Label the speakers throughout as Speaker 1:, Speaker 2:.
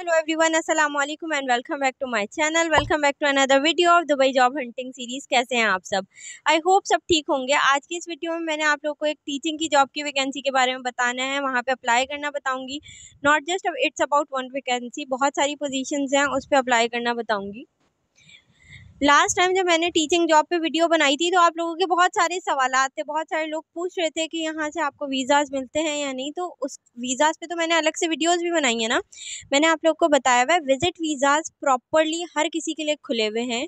Speaker 1: hello everyone अस्सलाम वालेकुम and welcome back to my channel welcome back to another video of Dubai job hunting series कैसे हैं आप सब आई होप सब ठीक होंगे आज की इस वीडियो में मैंने आप लोगों को एक टीचिंग की जॉब की वैकेंसी के बारे में बताना है वहाँ पे अप्लाई करना बताऊँगी not just it's about one vacancy बहुत सारी पोजिशन हैं उस पर अप्लाई करना बताऊँगी लास्ट टाइम जब मैंने टीचिंग जॉब पे वीडियो बनाई थी तो आप लोगों के बहुत सारे सवाल थे बहुत सारे लोग पूछ रहे थे कि यहाँ से आपको वीज़ाज़ मिलते हैं या नहीं तो उस वीज़ाज़ पे तो मैंने अलग से वीडियोस भी बनाई है ना मैंने आप लोग को बताया हुआ है विज़िट वीज़ाज़ प्रॉपरली हर किसी के लिए खुले हुए हैं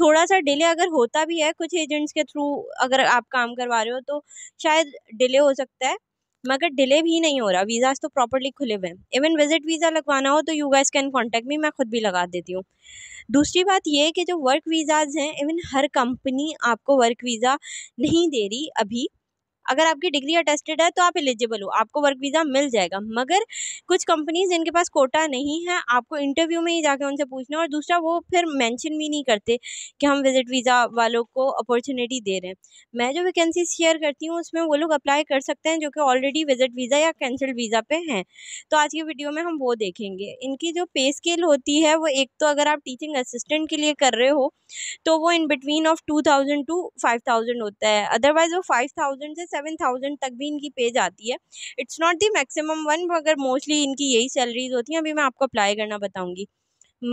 Speaker 1: थोड़ा सा डिले अगर होता भी है कुछ एजेंट्स के थ्रू अगर आप काम करवा रहे हो तो शायद डिले हो सकता है मगर डिले भी नहीं हो रहा वीज़ाज तो प्रॉपरली खुले हुए हैं इवन विजिट वीज़ा लगवाना हो तो यू गाइस कैन कॉन्टैक्ट भी मैं खुद भी लगा देती हूँ दूसरी बात यह है कि जो वर्क वीज़ाज हैं इवन हर कंपनी आपको वर्क वीज़ा नहीं दे रही अभी अगर आपकी डिग्री अटेस्टेड है तो आप एलिजिबल हो आपको वर्क वीज़ा मिल जाएगा मगर कुछ कंपनीज जिनके पास कोटा नहीं है आपको इंटरव्यू में ही जाके उनसे पूछना और दूसरा वो फिर मेंशन भी नहीं करते कि हम विज़िट वीज़ा वालों को अपॉर्चुनिटी दे रहे हैं मैं जो वैकेंसी शेयर करती हूँ उसमें वो लोग अप्लाई कर सकते हैं जो कि ऑलरेडी विज़िट वीज़ा या कैंसल वीज़ा पे हैं तो आज की वीडियो में हम वो देखेंगे इनकी जो पे स्केल होती है वो एक तो अगर आप टीचिंग असिस्टेंट के लिए कर रहे हो तो वो in between of two thousand to five thousand होता है अदरवाइज़ वो फाइव थाउजेंड से सेवन थाउजेंड तक भी इनकी पे जाती है it's not the maximum one मगर मोस्टली इनकी यही सैलरीज होती हैं अभी मैं आपको अप्लाई करना बताऊँगी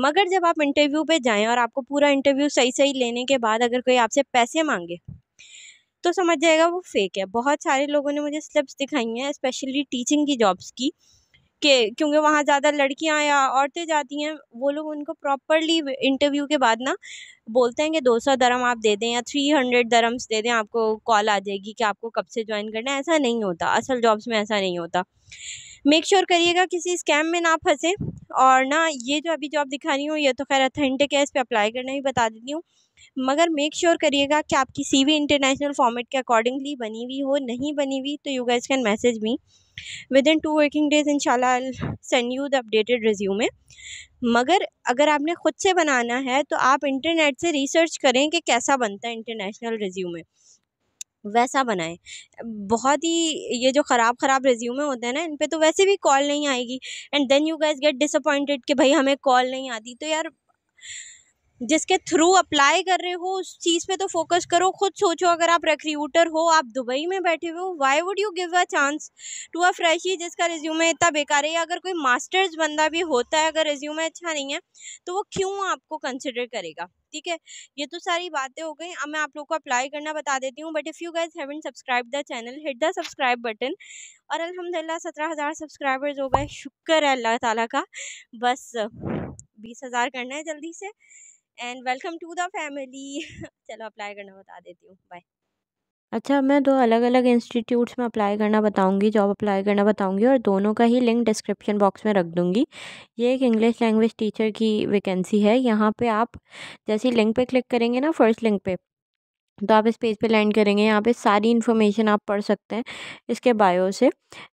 Speaker 1: मगर जब आप इंटरव्यू पे जाएं और आपको पूरा इंटरव्यू सही सही लेने के बाद अगर कोई आपसे पैसे मांगे तो समझ जाएगा वो फेक है बहुत सारे लोगों ने मुझे स्लिप्स दिखाई हैं स्पेशली टीचिंग की जॉब्स की के क्योंकि वहाँ ज़्यादा लड़कियाँ या औरतें जाती हैं वो लोग उनको प्रॉपरली इंटरव्यू के बाद ना बोलते हैं कि दो सौ दरम आप दे दें या थ्री हंड्रेड दरम्स दे दें आपको कॉल आ जाएगी कि आपको कब से ज्वाइन करना है ऐसा नहीं होता असल जॉब्स में ऐसा नहीं होता मेक श्योर sure करिएगा किसी स्कैम में ना फंसें और ना ये जो अभी जो आप दिखा रही हूँ ये तो खैर अथेंटिक है इस पर अप्लाई करना ही बता देती हूँ मगर मेक श्योर करिएगा कि आपकी सीवी इंटरनेशनल फॉर्मेट के अकॉर्डिंगली बनी हुई हो नहीं बनी हुई तो you guys can message me within two working days and send you the updated resume मगर अगर आपने ख़ुद से बनाना है तो आप इंटरनेट से रिसर्च करें कि कैसा बनता है इंटरनेशनल रिज्यूमे वैसा बनाएं बहुत ही ये जो ख़राब ख़राब रिज्यूमे होते हैं ना इन पे तो वैसे भी कॉल नहीं आएगी and then you guys get disappointed कि भाई हमें कॉल नहीं आती तो यार जिसके थ्रू अप्लाई कर रहे हो उस चीज़ पे तो फोकस करो खुद सोचो अगर आप रिक्रूटर हो आप दुबई में बैठे हुए हो why would you give a chance to a fresher जिसका रिज्यूमे इतना बेकार है अगर कोई मास्टर्स बंदा भी होता है अगर रिज्यूमे अच्छा नहीं है तो वो क्यों आपको कंसिडर करेगा ठीक है ये तो सारी बातें हो गई अब मैं आप लोग को अप्लाई करना बता देती हूँ but if you guys haven't subscribe the channel hit the subscribe button और अलहमदिल्ला सत्रह हज़ार सब्सक्राइबर्स हो गए शुक्र है अल्लाह ताला का बस बीस हज़ार करना है जल्दी से and welcome to the family चलो अप्लाई करना बता देती हूँ बाय अच्छा मैं दो अलग अलग इंस्टीट्यूट्स में अप्लाई करना बताऊंगी जॉब अप्लाई करना बताऊंगी और दोनों का ही लिंक डिस्क्रिप्शन बॉक्स में रख दूंगी ये एक इंग्लिश लैंग्वेज टीचर की वैकेंसी है यहाँ पे आप जैसे लिंक पे क्लिक करेंगे ना फर्स्ट लिंक पे तो आप इस पेज पे लैंड करेंगे यहाँ पे सारी इन्फॉर्मेशन आप पढ़ सकते हैं इसके बायो से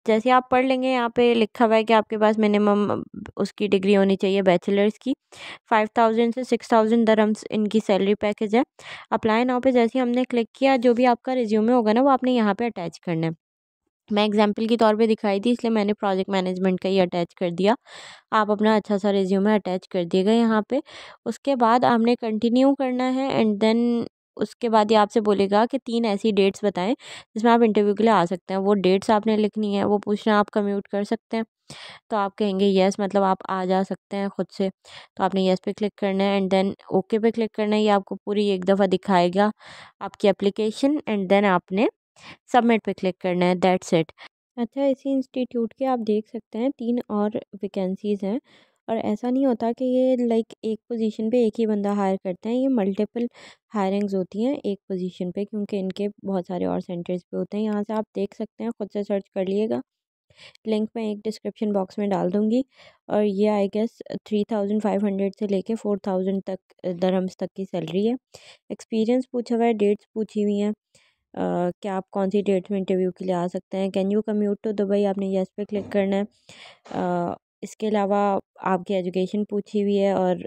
Speaker 1: जैसे आप पढ़ लेंगे यहाँ पे लिखा हुआ है कि आपके पास मिनिमम उसकी डिग्री होनी चाहिए बैचलर्स की फाइव थाउजेंड से सिक्स थाउजेंड दरम्स इनकी सैलरी पैकेज है अप्लाई नाउ पे जैसे हमने क्लिक किया जो भी आपका रिज्यूमे होगा ना वो आपने यहाँ पर अटैच करना है मैं एग्जाम्पल के तौर पे दिखाई थी इसलिए मैंने प्रोजेक्ट मैनेजमेंट का ही अटैच कर दिया आप अपना अच्छा सा रिज्यूमे अटैच कर दिएगा यहाँ पे उसके बाद आपने कंटिन्यू करना है एंड देन उसके बाद ही आपसे बोलेगा कि तीन ऐसी डेट्स बताएं जिसमें आप इंटरव्यू के लिए आ सकते हैं वो डेट्स आपने लिखनी है वो पूछना आप कम्यूट कर सकते हैं तो आप कहेंगे येस मतलब आप आ जा सकते हैं ख़ुद से तो आपने येस पे क्लिक करना है एंड देन ओके पे क्लिक करना है ये आपको पूरी एक दफ़ा दिखाएगा आपकी अप्लीकेशन एंड देन आपने सबमिट पर क्लिक करना है दैट्स इट अच्छा इसी इंस्टीट्यूट के आप देख सकते हैं तीन और वैकेंसीज़ हैं और ऐसा नहीं होता कि ये लाइक एक पोजीशन पे एक ही बंदा हायर करते हैं ये मल्टीपल हायरिंग्स होती हैं एक पोजीशन पे क्योंकि इनके बहुत सारे और सेंटर्स पे होते हैं यहाँ से आप देख सकते हैं ख़ुद से सर्च कर लिएगा लिंक मैं एक डिस्क्रिप्शन बॉक्स में डाल दूँगी और ये I guess three thousand five hundred से लेके फोर थाउजेंड तक दरम्स तक की सैलरी है एक्सपीरियंस पूछा हुआ है डेट्स पूछी हुई हैं Uh, आप कौन सी डेट में इंटरव्यू के लिए आ सकते हैं can you commute to Dubai आपने येस पे क्लिक करना है uh, इसके अलावा आपकी एजुकेशन पूछी हुई है और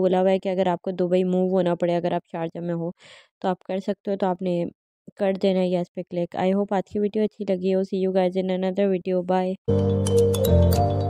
Speaker 1: बोला हुआ है कि अगर आपको दुबई मूव होना पड़े अगर आप शारजा में हो तो आप कर सकते हो तो आपने कर देना है यस पे क्लिक आई होप आज की वीडियो अच्छी लगी हो see you guys in another video bye